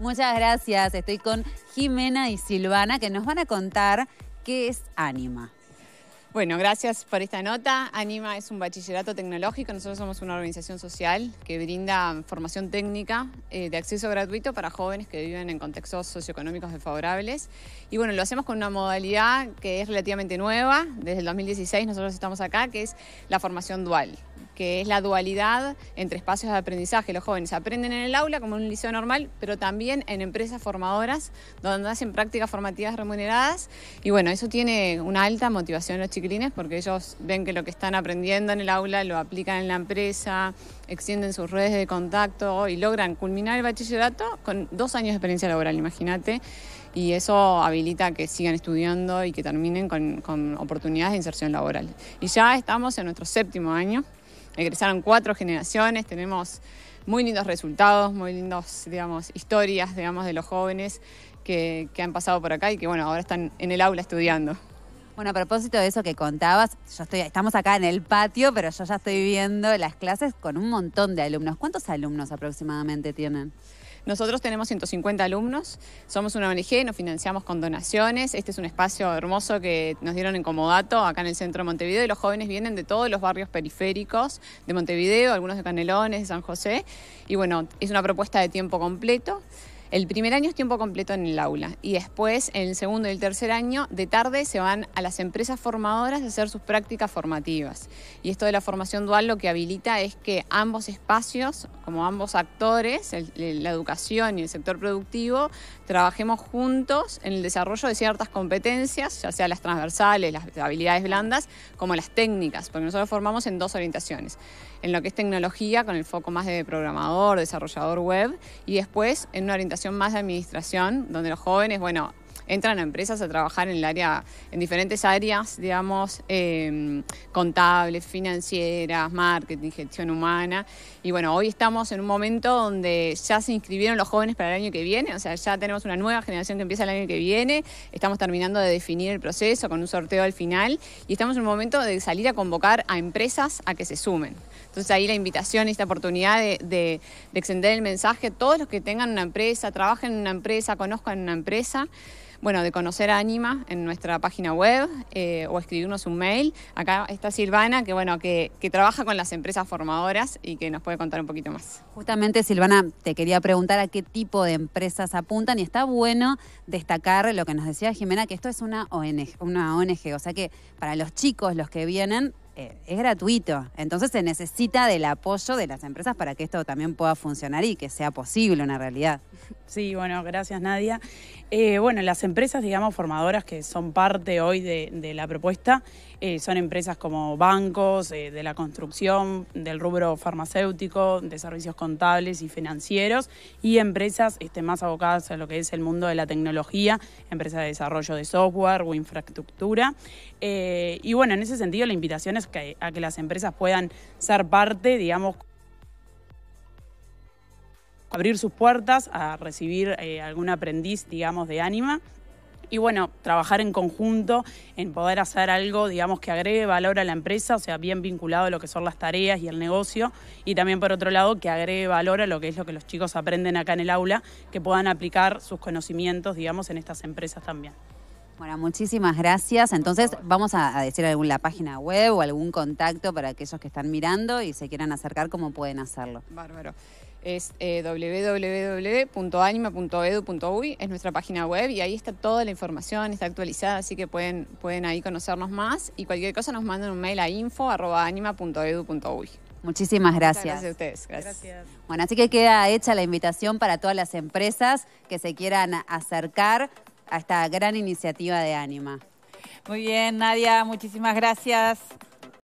Muchas gracias. Estoy con Jimena y Silvana que nos van a contar qué es Anima. Bueno, gracias por esta nota. Anima es un bachillerato tecnológico. Nosotros somos una organización social que brinda formación técnica eh, de acceso gratuito para jóvenes que viven en contextos socioeconómicos desfavorables. Y bueno, lo hacemos con una modalidad que es relativamente nueva. Desde el 2016 nosotros estamos acá, que es la formación dual que es la dualidad entre espacios de aprendizaje. Los jóvenes aprenden en el aula como en un liceo normal, pero también en empresas formadoras donde hacen prácticas formativas remuneradas. Y bueno, eso tiene una alta motivación en los chiquilines porque ellos ven que lo que están aprendiendo en el aula lo aplican en la empresa, extienden sus redes de contacto y logran culminar el bachillerato con dos años de experiencia laboral, imagínate y eso habilita que sigan estudiando y que terminen con, oportunidades de inserción laboral. Y ya estamos en nuestro séptimo año egresaron cuatro generaciones, tenemos muy lindos resultados, muy lindos, digamos, historias, digamos, de los jóvenes que, han pasado por acá y que, bueno, ahora están en el aula estudiando. Bueno, a propósito de eso que contabas, yo estoy, estamos acá en el patio, pero yo ya estoy viendo las clases con un montón de alumnos. ¿Cuántos alumnos aproximadamente tienen? Nosotros tenemos 150 alumnos, somos una ONG, nos financiamos con donaciones. Este es un espacio hermoso que nos dieron en Comodato, acá en el centro de Montevideo, y los jóvenes vienen de todos los barrios periféricos de Montevideo, algunos de Canelones, de San José. Y bueno, es una propuesta de tiempo completo. El primer año es tiempo completo en el aula y después, en el segundo y el tercer año, de tarde se van a las empresas formadoras a hacer sus prácticas formativas. Y esto de la formación dual lo que habilita es que ambos espacios, como ambos actores, la educación y el sector productivo, trabajemos juntos en el desarrollo de ciertas competencias, ya sea las transversales, las habilidades blandas, como las técnicas, porque nosotros formamos en dos orientaciones. En lo que es tecnología, con el foco más de programador, desarrollador web, y después en una orientación más de administración, donde los jóvenes, bueno, entran a empresas a trabajar en el área, en diferentes áreas, digamos, em, contables, financieras, marketing, gestión humana. Y bueno, hoy estamos en un momento donde ya se inscribieron los jóvenes para el año que viene, o sea, ya tenemos una nueva generación que empieza el año que viene, estamos terminando de definir el proceso con un sorteo al final y estamos en un momento de salir a convocar a empresas a que se sumen. Entonces ahí la invitación y esta oportunidad de, extender el mensaje todos los que tengan una empresa, trabajen en una empresa, conozcan una empresa bueno, de conocer a Anima en nuestra página web eh, o escribirnos un mail. Acá está Silvana, que bueno, que, que, trabaja con las empresas formadoras y que nos puede contar un poquito más. Justamente, Silvana, te quería preguntar a qué tipo de empresas apuntan y está bueno destacar lo que nos decía Jimena, que esto es una ONG, una ONG, o sea que para los chicos, los que vienen, eh, es gratuito. Entonces se necesita del apoyo de las empresas para que esto también pueda funcionar y que sea posible una realidad. Sí, bueno, gracias Nadia. Eh, bueno, las empresas, digamos, formadoras que son parte hoy de, la propuesta eh, son empresas como bancos, de la construcción, del rubro farmacéutico, de servicios contables y financieros y empresas este, más abocadas a lo que es el mundo de la tecnología, empresas de desarrollo de software o infraestructura. y bueno, en ese sentido la invitación es que, a que las empresas puedan ser parte, digamos, abrir sus puertas a recibir eh, algún aprendiz, digamos, de ánima. Y bueno, trabajar en conjunto en poder hacer algo, digamos, que agregue valor a la empresa, o sea, bien vinculado a lo que son las tareas y el negocio. Y también, por otro lado, que agregue valor a lo que es lo que los chicos aprenden acá en el aula, que puedan aplicar sus conocimientos, digamos, en estas empresas también. Bueno, muchísimas gracias. Entonces vamos a, decir la página web o algún contacto para aquellos que están mirando y se quieran acercar, cómo pueden hacerlo. Bárbaro es eh, www.anima.edu.uy, es nuestra página web y ahí está toda la información, está actualizada, así que pueden, pueden ahí conocernos más y cualquier cosa nos mandan un mail a info.anima.edu.uy. Muchísimas gracias. gracias a ustedes. gracias. Bueno, así que queda hecha la invitación para todas las empresas que se quieran acercar a esta gran iniciativa de Ánima. Muy bien, Nadia, muchísimas gracias.